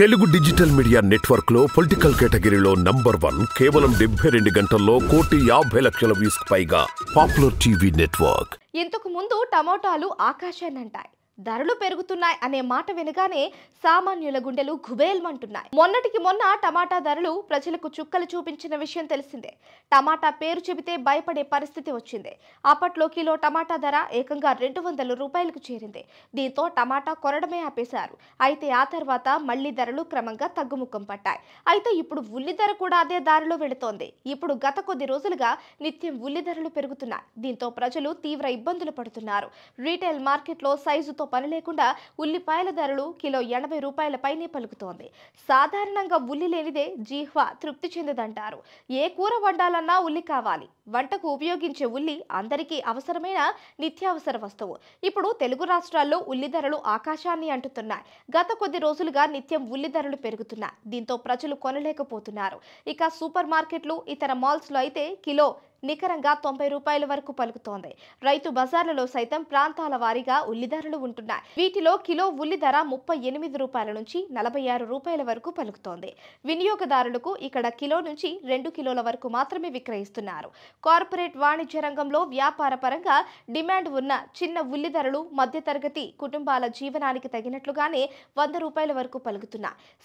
Telugu digital media network లో political కేటగిరీలో number one కేవలం డెబ్బై రెండు గంటల్లో కోటి యాభై లక్షల వ్యూస్ పైగా పాపులర్ టీవీ నెట్వర్క్ ఇంతకు ముందు టమోటాలు ఆకాశాన్ని అంటాయి ధరలు పెరుగుతున్నాయి అనే మాట వినగానే సామాన్యుల గుండెలు ఘుబేల్మంటున్నాయి మొన్నటికి మొన్న టమాటా ధరలు ప్రజలకు చుక్కలు చూపించిన విషయం తెలిసిందే టమాటా పేరు చెబితే భయపడే పరిస్థితి వచ్చింది అప్పట్లో కిలో టమాటా ధర ఏకంగా రెండు వందల రూపాయలకు చేరింది దీంతో టమాటా కొరడమే ఆపేశారు అయితే ఆ తర్వాత మళ్లీ ధరలు క్రమంగా తగ్గుముఖం పట్టాయి అయితే ఇప్పుడు ఉల్లి ధర కూడా అదే దారిలో వెళుతోంది ఇప్పుడు గత కొద్ది రోజులుగా నిత్యం ఉల్లి ధరలు పెరుగుతున్నాయి దీంతో ప్రజలు తీవ్ర ఇబ్బందులు పడుతున్నారు రీటైల్ మార్కెట్లో సైజుతో పని లేకుండా ఉల్లిపాయల ధరలు కిలో ఎనభై రూపాయల పైనే పలుకుతోంది సాధారణంగా ఉల్లి లేనిదే జీహ్వా తృప్తి చెందదంటారు ఏ కూర వండాలన్నా ఉల్లి కావాలి వంటకు ఉపయోగించే ఉల్లి అందరికీ అవసరమైన నిత్యావసర వస్తువు ఇప్పుడు తెలుగు రాష్ట్రాల్లో ఉల్లి ధరలు ఆకాశాన్ని అంటుతున్నాయి గత కొద్ది రోజులుగా నిత్యం ఉల్లి ధరలు పెరుగుతున్నాయి దీంతో ప్రజలు కొనలేకపోతున్నారు ఇక సూపర్ మార్కెట్లు ఇతర మాల్స్లో అయితే కిలో నికరంగా తొంభై రూపాయల వరకు పలుకుతోంది రైతు బజార్లలో సైతం ప్రాంతాల వారీగా ఉల్లి ధరలు ఉంటున్నాయి వీటిలో కిలో ఉల్లి ధర ముప్పై ఎనిమిది రూపాయల నుంచి నలభై ఆరు రూపాయల వరకు పలుకుతోంది వినియోగదారులకు ఇక్కడ కిలో నుంచి రెండు కిలోల వరకు మాత్రమే విక్రయిస్తున్నారు కార్పొరేట్ వాణిజ్య రంగంలో వ్యాపార పరంగా డిమాండ్ ఉన్న చిన్న ఉల్లి ధరలు మధ్యతరగతి కుటుంబాల జీవనానికి తగినట్లుగానే వంద రూపాయల వరకు పలుకుతున్నాయి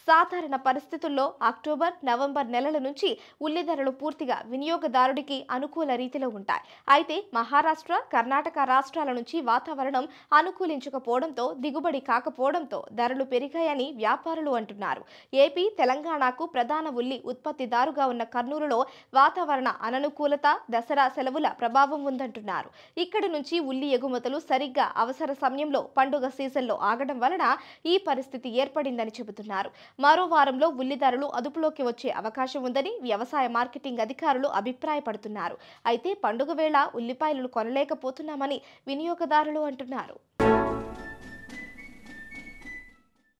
సాధారణ పరిస్థితుల్లో అక్టోబర్ నవంబర్ నెలల నుంచి ఉల్లి ధరలు పూర్తిగా వినియోగదారుడికి అను అనుకూల రీతిలో ఉంటాయి అయితే మహారాష్ట్ర కర్ణాటక రాష్ట్రాల నుంచి వాతావరణం అనుకూలించకపోవడంతో దిగుబడి కాకపోవడంతో ధరలు పెరిగాయని వ్యాపారులు అంటున్నారు ఏపీ తెలంగాణకు ప్రధాన ఉల్లి ఉత్పత్తిదారుగా ఉన్న కర్నూలులో వాతావరణ అననుకూలత దసరా సెలవుల ప్రభావం ఉందంటున్నారు ఇక్కడి నుంచి ఉల్లి ఎగుమతులు సరిగ్గా అవసర సమయంలో పండుగ సీజన్లో ఆగడం వలన ఈ పరిస్థితి ఏర్పడిందని చెబుతున్నారు మరో వారంలో ఉల్లి ధరలు అదుపులోకి వచ్చే అవకాశం ఉందని వ్యవసాయ మార్కెటింగ్ అధికారులు అభిప్రాయపడుతున్నారు అయితే పండుగ వేళ ఉల్లిపాయలు కొనలేకపోతున్నామని వినియోగదారులు అంటున్నారు